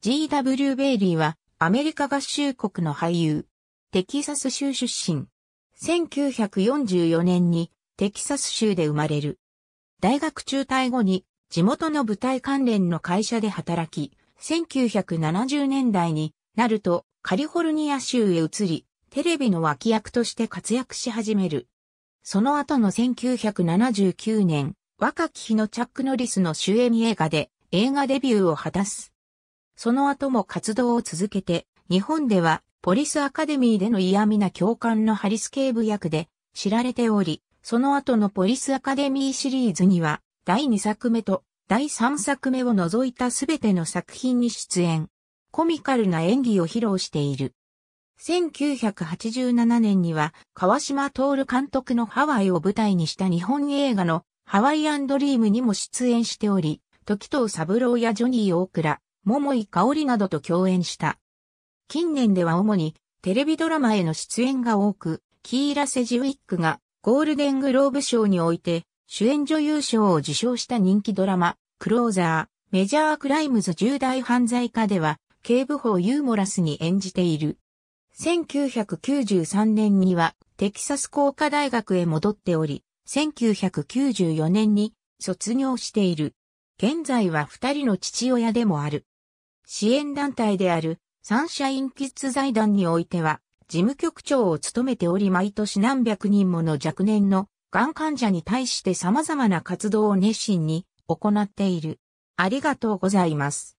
G.W. ベイリーはアメリカ合衆国の俳優。テキサス州出身。1944年にテキサス州で生まれる。大学中退後に地元の舞台関連の会社で働き、1970年代になるとカリフォルニア州へ移り、テレビの脇役として活躍し始める。その後の1979年、若き日のチャック・ノリスの主演映画で映画デビューを果たす。その後も活動を続けて、日本ではポリスアカデミーでの嫌味な教官のハリス警部役で知られており、その後のポリスアカデミーシリーズには、第2作目と第3作目を除いたすべての作品に出演。コミカルな演技を披露している。1987年には川島徹監督のハワイを舞台にした日本映画のハワイアンドリームにも出演しており、時藤三郎やジョニー・大倉、桃井香織などと共演した。近年では主にテレビドラマへの出演が多く、キーラ・セジウィックがゴールデングローブ賞において主演女優賞を受賞した人気ドラマ、クローザー、メジャークライムズ重大犯罪課では、警部補をユーモラスに演じている。1993年にはテキサス工科大学へ戻っており、1994年に卒業している。現在は二人の父親でもある。支援団体であるサンシャインキッズ財団においては、事務局長を務めており毎年何百人もの若年のがん患者に対して様々な活動を熱心に行っている。ありがとうございます。